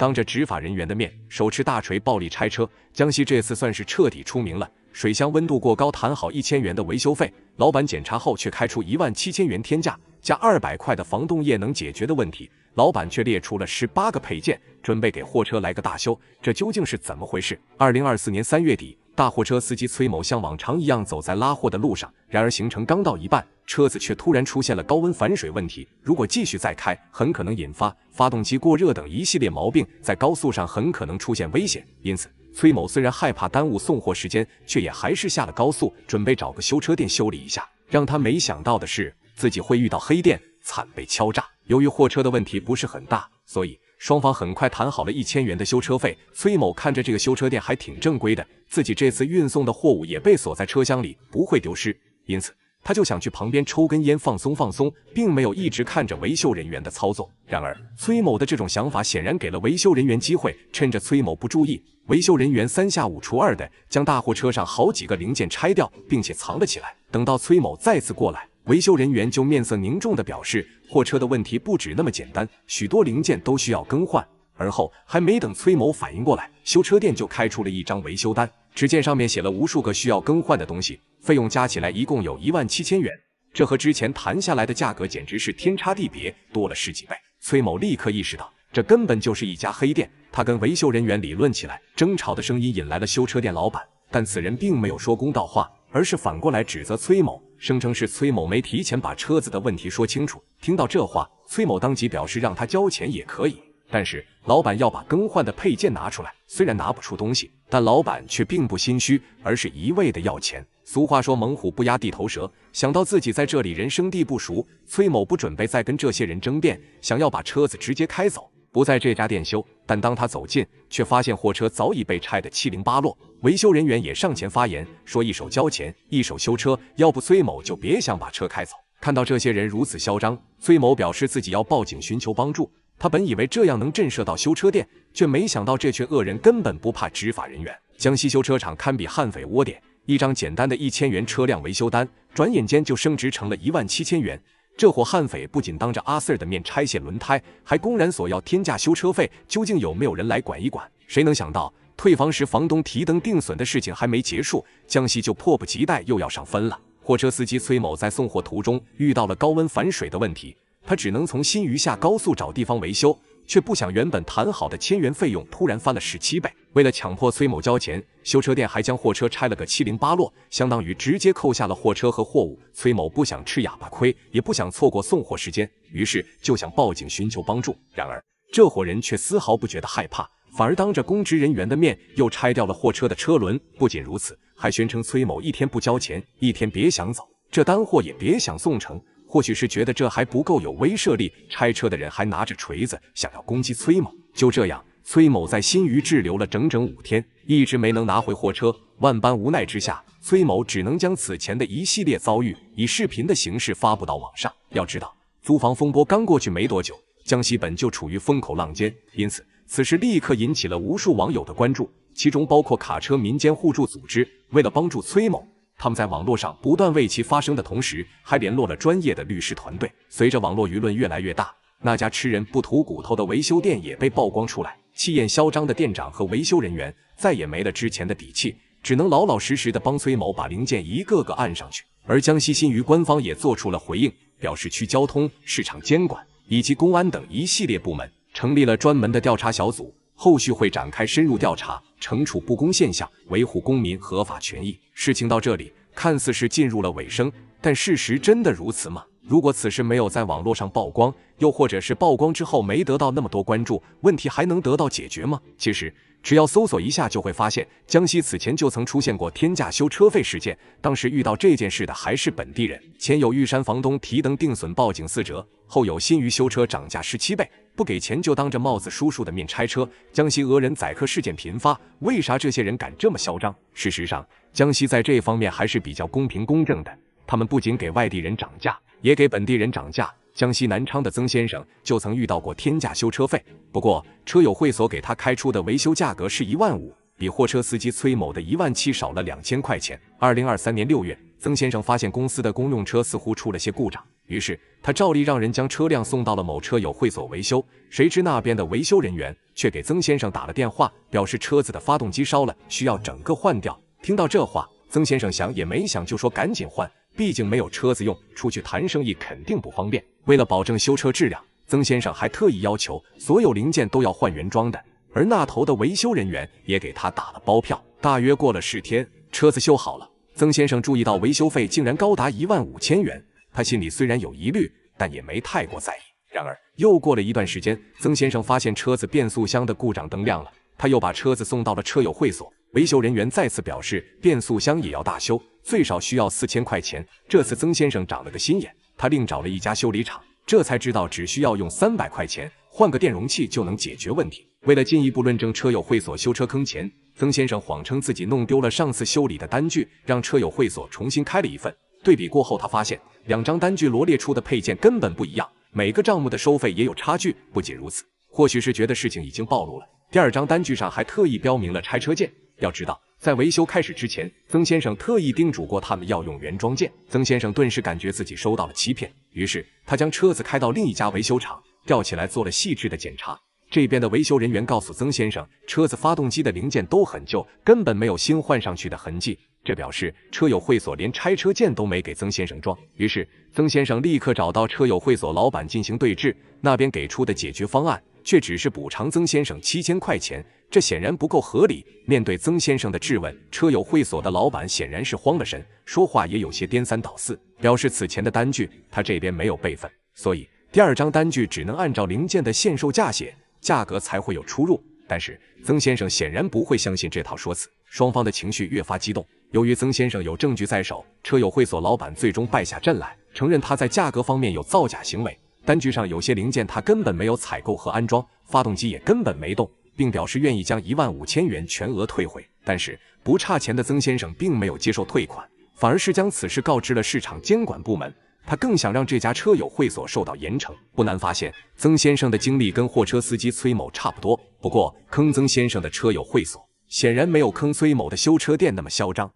当着执法人员的面，手持大锤暴力拆车，江西这次算是彻底出名了。水箱温度过高，谈好一千元的维修费，老板检查后却开出一万七千元天价，加二百块的防冻液能解决的问题，老板却列出了十八个配件，准备给货车来个大修。这究竟是怎么回事？二零二四年三月底。大货车司机崔某像往常一样走在拉货的路上，然而行程刚到一半，车子却突然出现了高温反水问题。如果继续再开，很可能引发发动机过热等一系列毛病，在高速上很可能出现危险。因此，崔某虽然害怕耽误送货时间，却也还是下了高速，准备找个修车店修理一下。让他没想到的是，自己会遇到黑店，惨被敲诈。由于货车的问题不是很大，所以。双方很快谈好了一千元的修车费。崔某看着这个修车店还挺正规的，自己这次运送的货物也被锁在车厢里，不会丢失，因此他就想去旁边抽根烟放松放松，并没有一直看着维修人员的操作。然而，崔某的这种想法显然给了维修人员机会，趁着崔某不注意，维修人员三下五除二的将大货车上好几个零件拆掉，并且藏了起来。等到崔某再次过来。维修人员就面色凝重地表示，货车的问题不止那么简单，许多零件都需要更换。而后还没等崔某反应过来，修车店就开出了一张维修单，只见上面写了无数个需要更换的东西，费用加起来一共有一万七千元，这和之前谈下来的价格简直是天差地别，多了十几倍。崔某立刻意识到，这根本就是一家黑店。他跟维修人员理论起来，争吵的声音引来了修车店老板，但此人并没有说公道话，而是反过来指责崔某。声称是崔某没提前把车子的问题说清楚。听到这话，崔某当即表示让他交钱也可以，但是老板要把更换的配件拿出来。虽然拿不出东西，但老板却并不心虚，而是一味的要钱。俗话说，猛虎不压地头蛇。想到自己在这里人生地不熟，崔某不准备再跟这些人争辩，想要把车子直接开走，不在这家店修。但当他走近，却发现货车早已被拆得七零八落，维修人员也上前发言，说一手交钱，一手修车，要不崔某就别想把车开走。看到这些人如此嚣张，崔某表示自己要报警寻求帮助。他本以为这样能震慑到修车店，却没想到这群恶人根本不怕执法人员。江西修车厂堪比悍匪窝点，一张简单的一千元车辆维修单，转眼间就升值成了一万七千元。这伙悍匪不仅当着阿 Sir 的面拆卸轮胎，还公然索要天价修车费，究竟有没有人来管一管？谁能想到，退房时房东提灯定损的事情还没结束，江西就迫不及待又要上分了。货车司机崔某在送货途中遇到了高温反水的问题，他只能从新余下高速找地方维修。却不想，原本谈好的千元费用突然翻了十七倍。为了强迫崔某交钱，修车店还将货车拆了个七零八落，相当于直接扣下了货车和货物。崔某不想吃哑巴亏，也不想错过送货时间，于是就想报警寻求帮助。然而，这伙人却丝毫不觉得害怕，反而当着公职人员的面又拆掉了货车的车轮。不仅如此，还宣称崔某一天不交钱，一天别想走，这单货也别想送成。或许是觉得这还不够有威慑力，拆车的人还拿着锤子想要攻击崔某。就这样，崔某在新余滞留了整整五天，一直没能拿回货车。万般无奈之下，崔某只能将此前的一系列遭遇以视频的形式发布到网上。要知道，租房风波刚过去没多久，江西本就处于风口浪尖，因此此事立刻引起了无数网友的关注，其中包括卡车民间互助组织，为了帮助崔某。他们在网络上不断为其发声的同时，还联络了专业的律师团队。随着网络舆论越来越大，那家吃人不吐骨头的维修店也被曝光出来，气焰嚣张的店长和维修人员再也没了之前的底气，只能老老实实的帮崔某把零件一个个按上去。而江西新余官方也做出了回应，表示区交通、市场监管以及公安等一系列部门成立了专门的调查小组。后续会展开深入调查，惩处不公现象，维护公民合法权益。事情到这里看似是进入了尾声，但事实真的如此吗？如果此事没有在网络上曝光，又或者是曝光之后没得到那么多关注，问题还能得到解决吗？其实只要搜索一下，就会发现江西此前就曾出现过天价修车费事件，当时遇到这件事的还是本地人。前有玉山房东提灯定损报警四折，后有新余修车涨价十七倍。不给钱就当着帽子叔叔的面拆车，江西讹人宰客事件频发，为啥这些人敢这么嚣张？事实上，江西在这方面还是比较公平公正的。他们不仅给外地人涨价，也给本地人涨价。江西南昌的曾先生就曾遇到过天价修车费，不过车友会所给他开出的维修价格是一万五，比货车司机崔某的一万七少了两千块钱。二零二三年六月，曾先生发现公司的公用车似乎出了些故障。于是他照例让人将车辆送到了某车友会所维修，谁知那边的维修人员却给曾先生打了电话，表示车子的发动机烧了，需要整个换掉。听到这话，曾先生想也没想就说赶紧换，毕竟没有车子用出去谈生意肯定不方便。为了保证修车质量，曾先生还特意要求所有零件都要换原装的，而那头的维修人员也给他打了包票。大约过了十天，车子修好了，曾先生注意到维修费竟然高达一万五千元。他心里虽然有疑虑，但也没太过在意。然而，又过了一段时间，曾先生发现车子变速箱的故障灯亮了，他又把车子送到了车友会所维修。人员再次表示变速箱也要大修，最少需要四千块钱。这次曾先生长了个心眼，他另找了一家修理厂，这才知道只需要用三百块钱换个电容器就能解决问题。为了进一步论证车友会所修车坑钱，曾先生谎称自己弄丢了上次修理的单据，让车友会所重新开了一份。对比过后，他发现两张单据罗列出的配件根本不一样，每个账目的收费也有差距。不仅如此，或许是觉得事情已经暴露了，第二张单据上还特意标明了拆车件。要知道，在维修开始之前，曾先生特意叮嘱过他们要用原装件。曾先生顿时感觉自己受到了欺骗，于是他将车子开到另一家维修厂，吊起来做了细致的检查。这边的维修人员告诉曾先生，车子发动机的零件都很旧，根本没有新换上去的痕迹。这表示车友会所连拆车件都没给曾先生装，于是曾先生立刻找到车友会所老板进行对质，那边给出的解决方案却只是补偿曾先生七千块钱，这显然不够合理。面对曾先生的质问，车友会所的老板显然是慌了神，说话也有些颠三倒四，表示此前的单据他这边没有备份，所以第二张单据只能按照零件的限售价写，价格才会有出入。但是曾先生显然不会相信这套说辞，双方的情绪越发激动。由于曾先生有证据在手，车友会所老板最终败下阵来，承认他在价格方面有造假行为，单据上有些零件他根本没有采购和安装，发动机也根本没动，并表示愿意将一万五千元全额退回。但是不差钱的曾先生并没有接受退款，反而是将此事告知了市场监管部门，他更想让这家车友会所受到严惩。不难发现，曾先生的经历跟货车司机崔某差不多，不过坑曾先生的车友会所显然没有坑崔某的修车店那么嚣张。